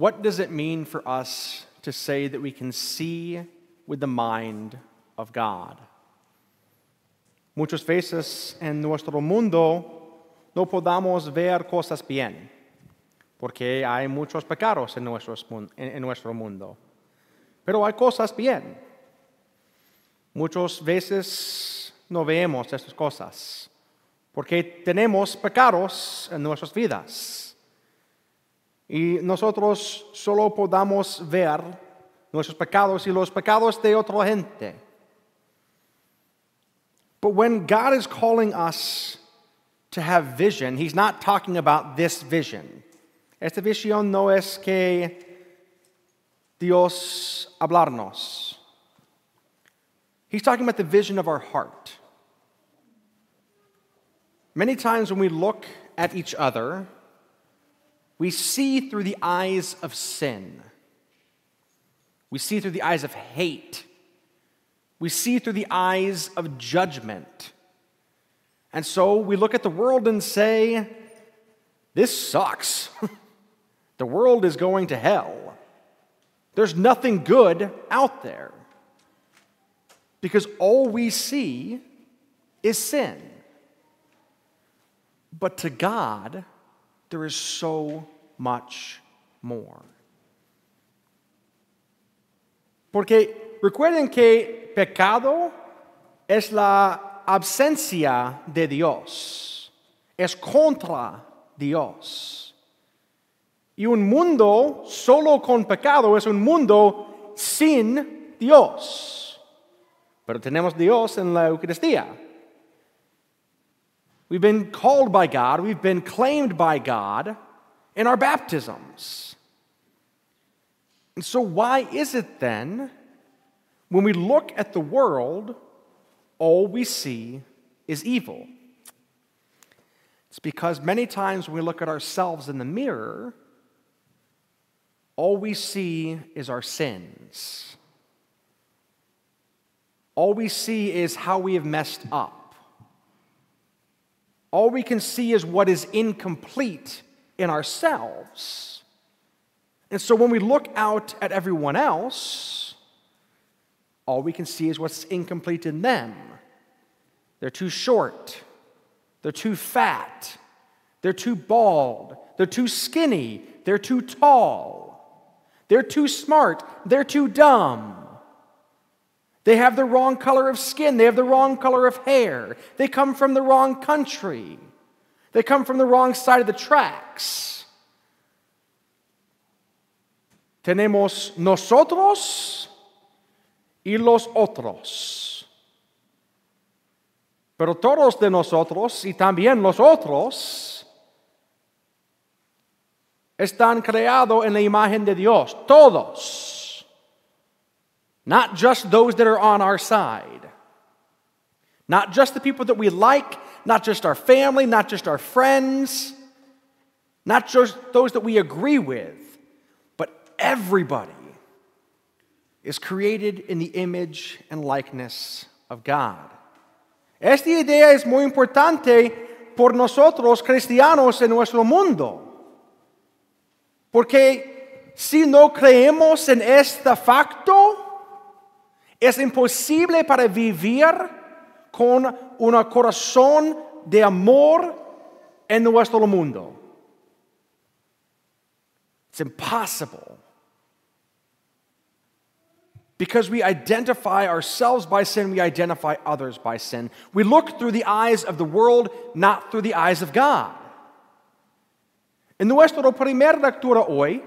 What does it mean for us to say that we can see with the mind of God? Muchas veces en nuestro mundo no podamos ver cosas bien, porque hay muchos pecados en, en nuestro mundo. Pero hay cosas bien. Muchas veces no vemos estas cosas, porque tenemos pecados en nuestras vidas y nosotros solo podamos ver nuestros pecados y los pecados de otra gente. But when God is calling us to have vision, He's not talking about this vision. Esta visión no es que Dios hablarnos. He's talking about the vision of our heart. Many times when we look at each other, we see through the eyes of sin. We see through the eyes of hate. We see through the eyes of judgment. And so we look at the world and say, This sucks. the world is going to hell. There's nothing good out there. Because all we see is sin. But to God, there is so much more. Porque recuerden que pecado es la ausencia de Dios, es contra Dios. Y un mundo solo con pecado es un mundo sin Dios. Pero tenemos Dios en la Eucaristía. We've been called by God, we've been claimed by God in our baptisms. And so, why is it then, when we look at the world, all we see is evil? It's because many times when we look at ourselves in the mirror, all we see is our sins. All we see is how we have messed up. All we can see is what is incomplete in ourselves. And so when we look out at everyone else, all we can see is what's incomplete in them. They're too short, they're too fat, they're too bald, they're too skinny, they're too tall, they're too smart, they're too dumb. They have the wrong color of skin. They have the wrong color of hair. They come from the wrong country. They come from the wrong side of the tracks. Tenemos nosotros y los otros. Pero todos de nosotros y también los otros están creados en la imagen de Dios. Todos. Not just those that are on our side. Not just the people that we like not just our family, not just our friends, not just those that we agree with, but everybody is created in the image and likeness of God. Esta idea es muy importante por nosotros cristianos en nuestro mundo. Porque si no creemos en este facto, es imposible para vivir con un corazón de amor en nuestro mundo. It's impossible. Because we identify ourselves by sin, we identify others by sin. We look through the eyes of the world, not through the eyes of God. En nuestra primera lectura hoy,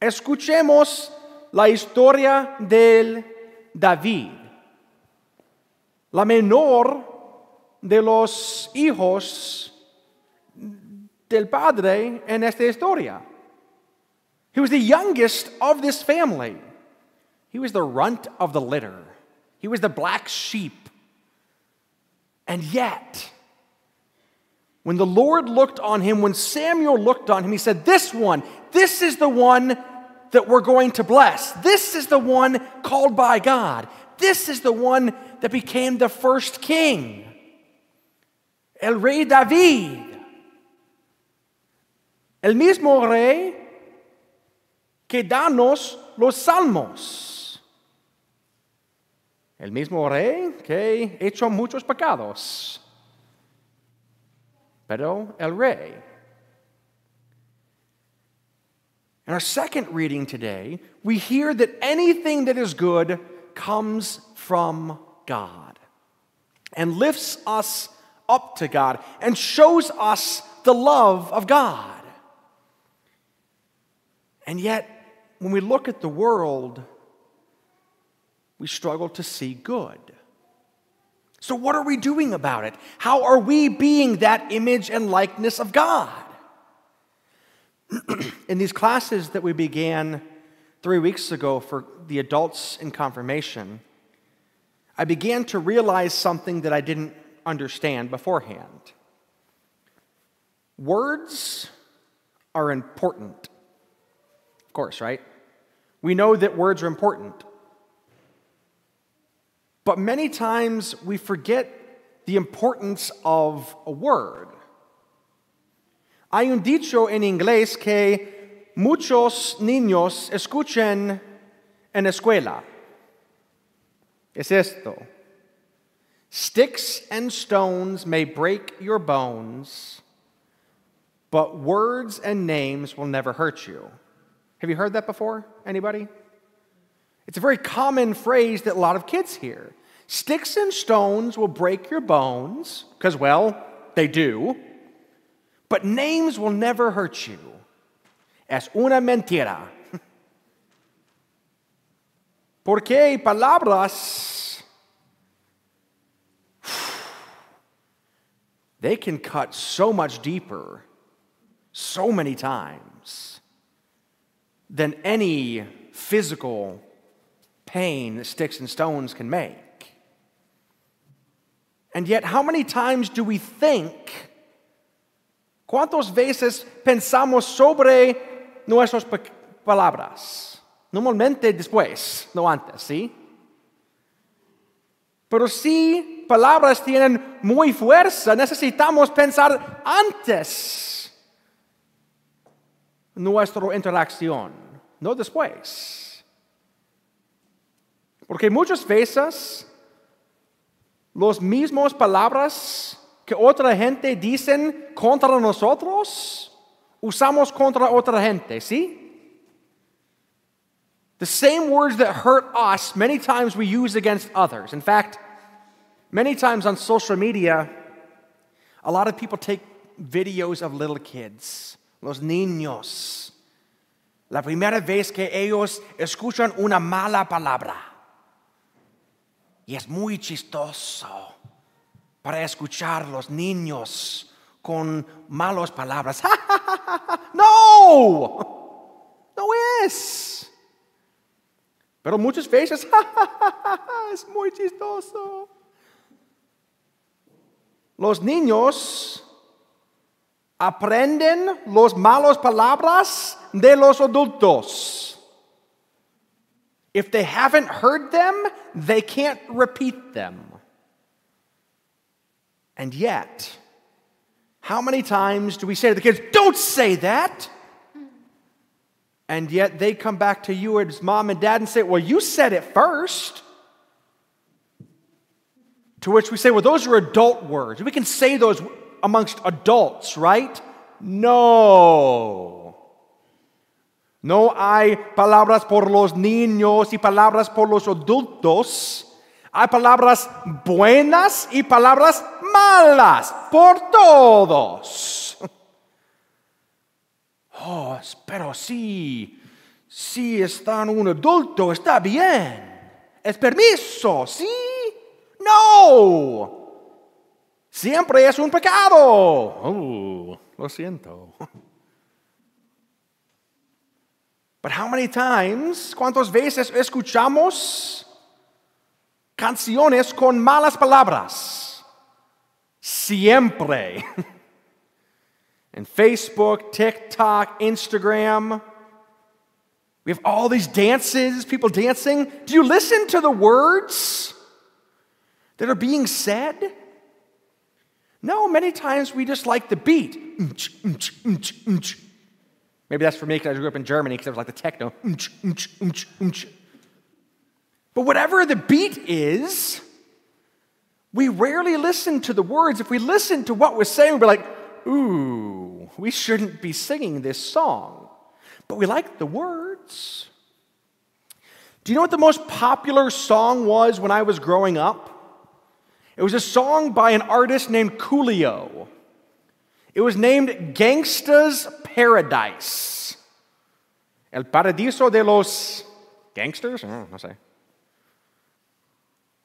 escuchemos la historia del David la menor de los hijos del padre en esta historia. He was the youngest of this family. He was the runt of the litter. He was the black sheep. And yet, when the Lord looked on him, when Samuel looked on him, he said, This one, this is the one that we're going to bless. This is the one called by God. This is the one that became the first king, el rey David. El mismo rey que danos los salmos. El mismo rey que hecho muchos pecados. Pero el rey. In our second reading today, we hear that anything that is good comes from God and lifts us up to God and shows us the love of God. And yet, when we look at the world, we struggle to see good. So, what are we doing about it? How are we being that image and likeness of God? In these classes that we began three weeks ago for the adults in confirmation, I began to realize something that I didn't understand beforehand. Words are important. Of course, right? We know that words are important. But many times we forget the importance of a word. Hay un dicho en inglés que muchos niños escuchen en escuela es esto. Sticks and stones may break your bones, but words and names will never hurt you. Have you heard that before? Anybody? It's a very common phrase that a lot of kids hear. Sticks and stones will break your bones, because, well, they do, but names will never hurt you. Es una mentira. Porque palabras, they can cut so much deeper, so many times, than any physical pain that sticks and stones can make. And yet, how many times do we think? Cuántos veces pensamos sobre nuestras palabras. Normalmente después, no antes, ¿sí? Pero si palabras tienen muy fuerza, necesitamos pensar antes nuestra interacción, no después. Porque muchas veces las mismas palabras que otra gente dicen contra nosotros, usamos contra otra gente, ¿sí? The same words that hurt us, many times we use against others. In fact, many times on social media, a lot of people take videos of little kids, los niños. La primera vez que ellos escuchan una mala palabra. Y es muy chistoso para escuchar los niños con malas palabras. no, no es. Pero muchas veces es muy chistoso. Los niños aprenden los malos palabras de los adultos. If they haven't heard them, they can't repeat them. And yet, how many times do we say to the kids, Don't say that? And yet they come back to you as mom and dad and say, Well, you said it first. To which we say, Well, those are adult words. We can say those amongst adults, right? No. No hay palabras por los niños y palabras por los adultos. Hay palabras buenas y palabras malas por todos. Oh, pero sí, si están un adulto, está bien. Es permiso, sí, no. Siempre es un pecado. Oh, lo siento. pero how many times, cuántas veces escuchamos canciones con malas palabras? siempre. and Facebook, TikTok, Instagram. We have all these dances, people dancing. Do you listen to the words that are being said? No, many times we just like the beat. Maybe that's for me because I grew up in Germany because I was like the techno. But whatever the beat is, we rarely listen to the words. If we listen to what we're saying, we're like, ooh, we shouldn't be singing this song. But we like the words. Do you know what the most popular song was when I was growing up? It was a song by an artist named Coolio. It was named Gangsta's Paradise. El Paradiso de los Gangsters? I mm, don't know, I'll say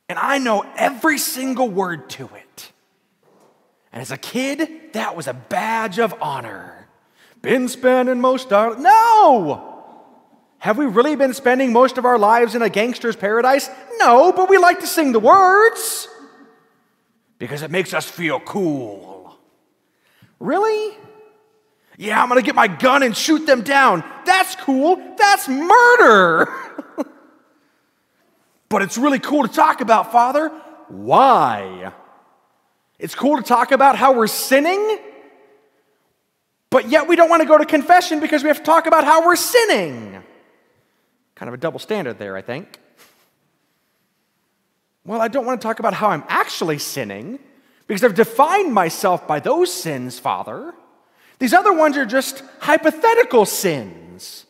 and I know every single word to it. And as a kid, that was a badge of honor. Been spending most of no. Have we really been spending most of our lives in a gangster's paradise? No, but we like to sing the words because it makes us feel cool. Really? Yeah, I'm gonna get my gun and shoot them down. That's cool. That's murder. But it's really cool to talk about, Father. Why? It's cool to talk about how we're sinning, but yet we don't want to go to confession because we have to talk about how we're sinning. Kind of a double standard there, I think. Well, I don't want to talk about how I'm actually sinning because I've defined myself by those sins, Father. These other ones are just hypothetical sins.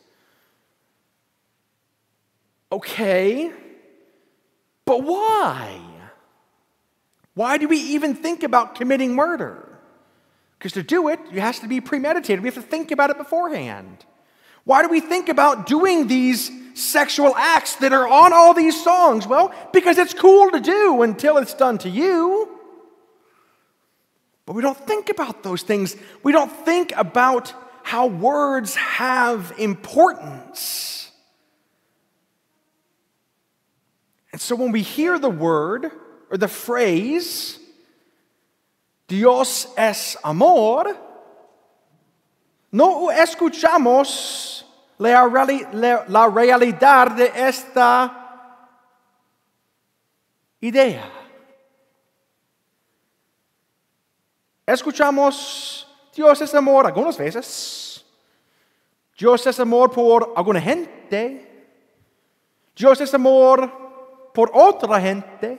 Okay, but why? Why do we even think about committing murder? Because to do it, it has to be premeditated. We have to think about it beforehand. Why do we think about doing these sexual acts that are on all these songs? Well, because it's cool to do until it's done to you. But we don't think about those things. We don't think about how words have importance. And so when we hear the word or the phrase, Dios es amor, no escuchamos la, la realidad de esta idea. Escuchamos Dios es amor algunas veces. Dios es amor por alguna gente. Dios es amor por otra gente,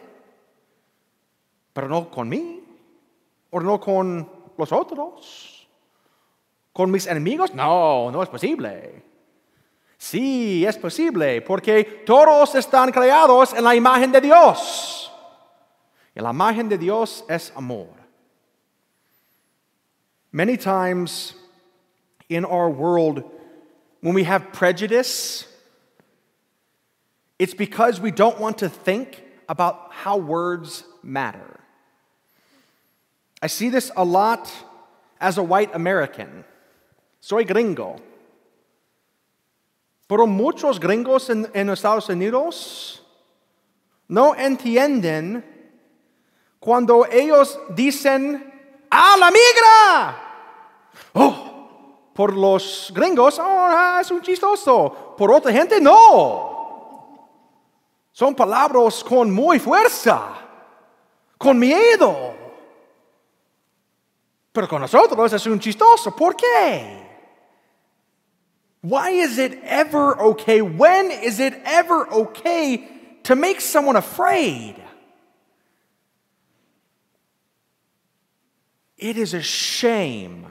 pero no con mí, o no con los otros, con mis enemigos. No, no es posible. Sí, es posible, porque todos están creados en la imagen de Dios. Y la imagen de Dios es amor. Many times in our world, when we have prejudice, It's because we don't want to think about how words matter. I see this a lot as a white American. Soy gringo. Pero muchos gringos en, en Estados Unidos no entienden cuando ellos dicen ¡A la migra! Oh, por los gringos, oh, ah, es un chistoso. Por otra gente, no. Son palabras con muy fuerza, con miedo. Pero con nosotros es un chistoso. ¿Por qué? Why is it ever okay? When is it ever okay to make someone afraid? It is a shame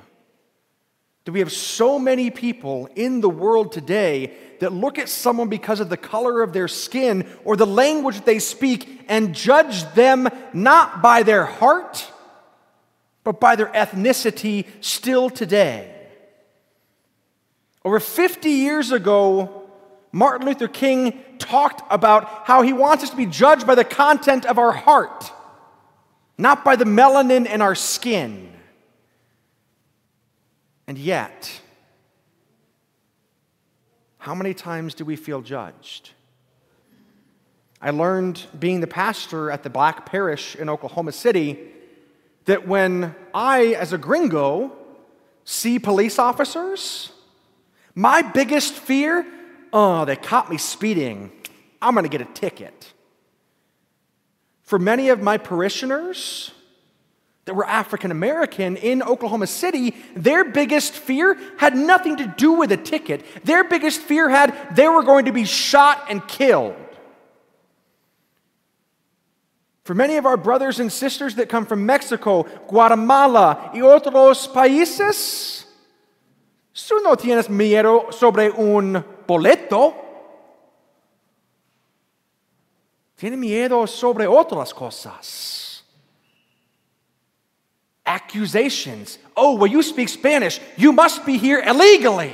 that we have so many people in the world today that look at someone because of the color of their skin or the language that they speak and judge them not by their heart, but by their ethnicity still today. Over 50 years ago, Martin Luther King talked about how he wants us to be judged by the content of our heart, not by the melanin in our skin. And yet, how many times do we feel judged? I learned being the pastor at the black parish in Oklahoma City that when I, as a gringo, see police officers, my biggest fear oh, they caught me speeding. I'm going to get a ticket. For many of my parishioners, that were African American in Oklahoma City, their biggest fear had nothing to do with a ticket. Their biggest fear had they were going to be shot and killed. For many of our brothers and sisters that come from Mexico, Guatemala, y otros países, tú no tienes miedo sobre un boleto. Tiene miedo sobre otras cosas accusations. Oh, well, you speak Spanish. You must be here illegally.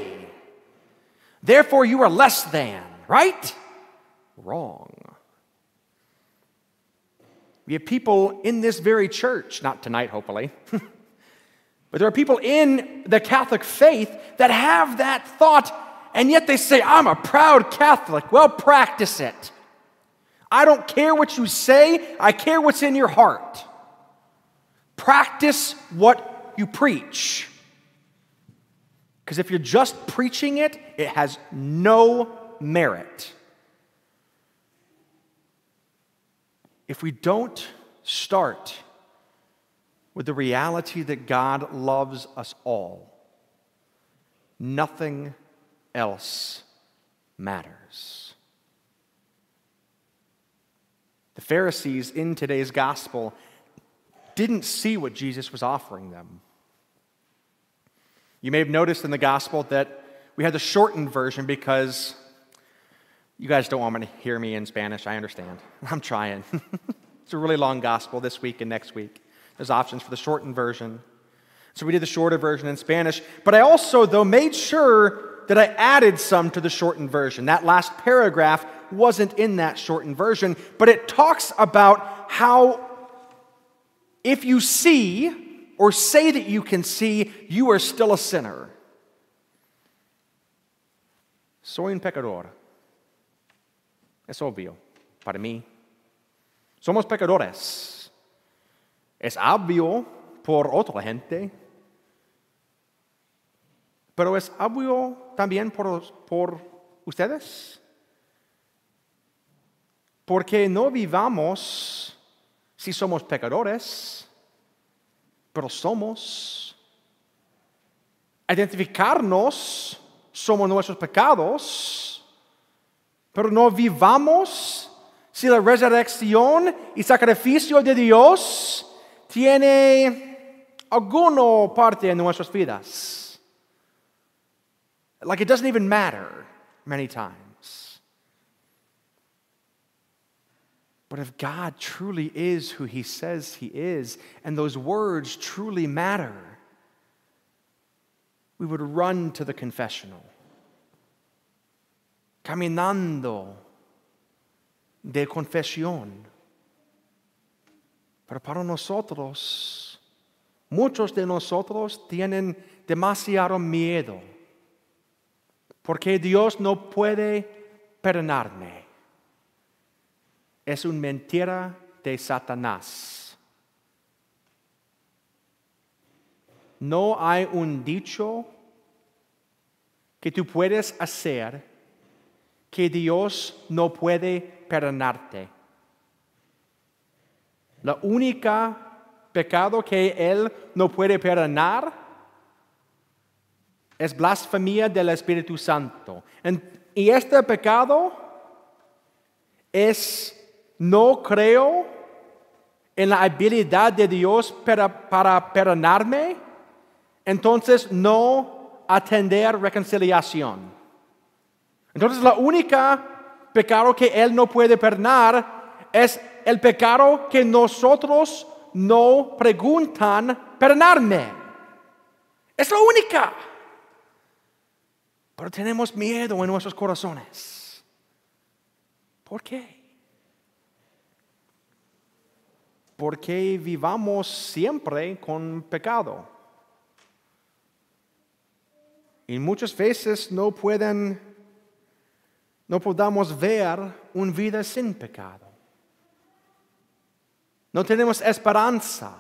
Therefore, you are less than, right? Wrong. We have people in this very church, not tonight, hopefully, but there are people in the Catholic faith that have that thought, and yet they say, I'm a proud Catholic. Well, practice it. I don't care what you say, I care what's in your heart practice what you preach. Because if you're just preaching it, it has no merit. If we don't start with the reality that God loves us all, nothing else matters. The Pharisees in today's gospel didn't see what Jesus was offering them. You may have noticed in the gospel that we had the shortened version because you guys don't want me to hear me in Spanish. I understand. I'm trying. it's a really long gospel this week and next week. There's options for the shortened version. So we did the shorter version in Spanish. But I also, though, made sure that I added some to the shortened version. That last paragraph wasn't in that shortened version, but it talks about how if you see or say that you can see, you are still a sinner. Soy un pecador. Es obvio para mí. Somos pecadores. Es obvio por otra gente. Pero es obvio también por, por ustedes. Porque no vivamos Si somos pecadores, pero somos. Identificarnos, somos nuestros pecados, pero no vivamos si la resurrección y sacrificio de Dios tiene alguna parte en nuestras vidas. Like it doesn't even matter many times. But if God truly is who he says he is and those words truly matter? We would run to the confessional. Caminando de confesión. Pero para nosotros, muchos de nosotros tienen demasiado miedo porque Dios no puede perdonarme. es una mentira de Satanás. No hay un dicho que tú puedes hacer que Dios no puede perdonarte. La única pecado que Él no puede perdonar es blasfemia del Espíritu Santo. Y este pecado es no creo en la habilidad de Dios para, perdonarme, entonces no atender reconciliación. Entonces la única pecado que Él no puede perdonar es el pecado que nosotros no preguntan perdonarme. Es la única. Pero tenemos miedo en nuestros corazones. ¿Por qué? porque vivamos siempre con pecado. Y muchas veces no pueden, no podamos ver una vida sin pecado. No tenemos esperanza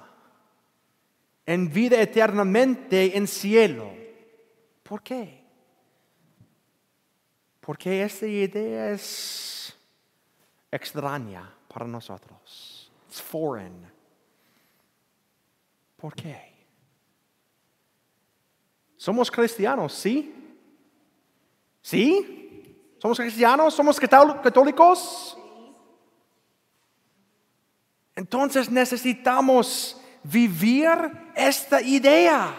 en vida eternamente en cielo. ¿Por qué? Porque esta idea es extraña para nosotros foreign. ¿Por qué? Somos cristianos, ¿sí? ¿Sí? ¿Somos cristianos? ¿Somos católicos? Entonces necesitamos vivir esta idea.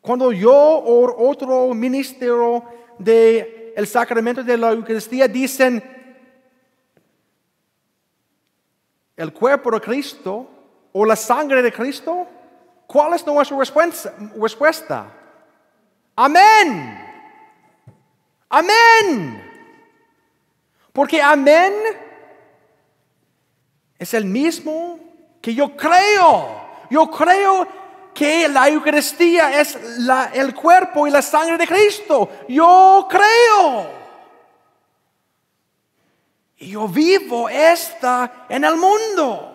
Cuando yo o otro ministro del el sacramento de la Eucaristía dicen, el cuerpo de Cristo o la sangre de Cristo? ¿Cuál es nuestra respuesta? Amén. Amén. Porque amén es el mismo que yo creo. Yo creo que la Eucaristía es el cuerpo y la sangre de Cristo. Yo creo. Y yo vivo esta en el mundo.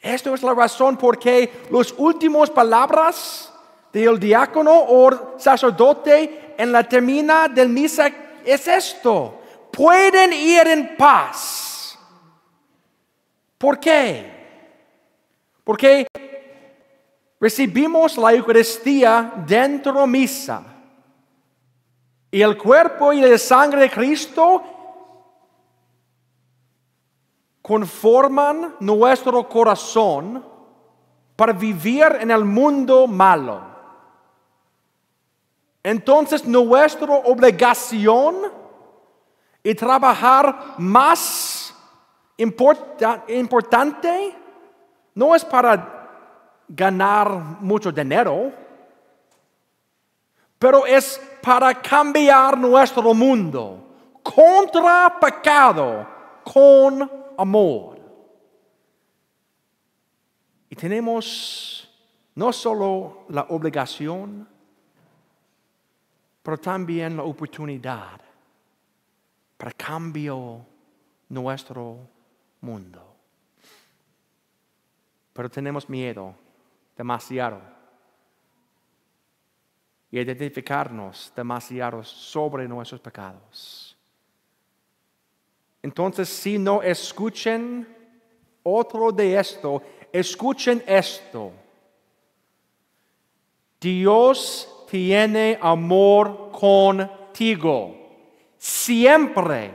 Esto es la razón por qué las últimas palabras del diácono o sacerdote en la termina del misa es esto. Pueden ir en paz. ¿Por qué? Porque recibimos la Eucaristía dentro misa y el cuerpo y la sangre de Cristo conforman nuestro corazón para vivir en el mundo malo. Entonces nuestra obligación y trabajar más importante no es para ganar mucho dinero, pero es para cambiar nuestro mundo contra pecado con amor. Y tenemos no solo la obligación, pero también la oportunidad para cambio nuestro mundo. Pero tenemos miedo demasiado y identificarnos demasiado sobre nuestros pecados. Entonces, si no escuchen otro de esto, escuchen esto. Dios tiene amor contigo. Siempre.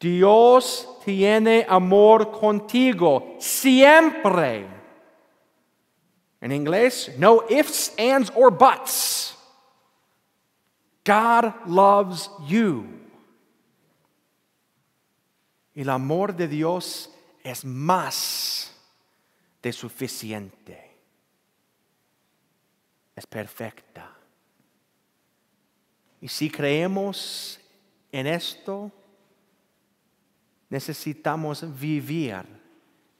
Dios tiene amor contigo. Siempre. En inglés, no ifs, ands, or buts. God loves you. El amor de Dios es más de suficiente. Es perfecta. Y si creemos en esto, necesitamos vivir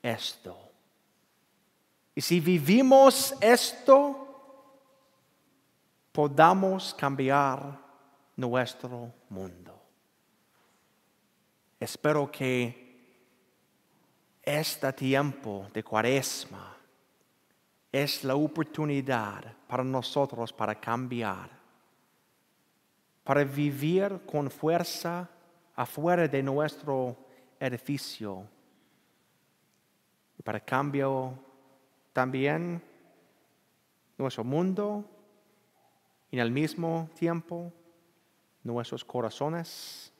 esto. Y si vivimos esto, podamos cambiar nuestro mundo. Espero que este tiempo de cuaresma es la oportunidad para nosotros para cambiar, para vivir con fuerza afuera de nuestro edificio, para cambio también nuestro mundo y en el mismo tiempo nuestros corazones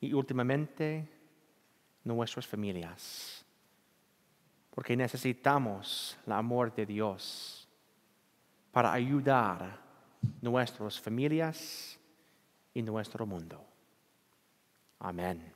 y últimamente nuestras familias. Porque necesitamos el amor de Dios para ayudar nuestras familias y nuestro mundo. Amén.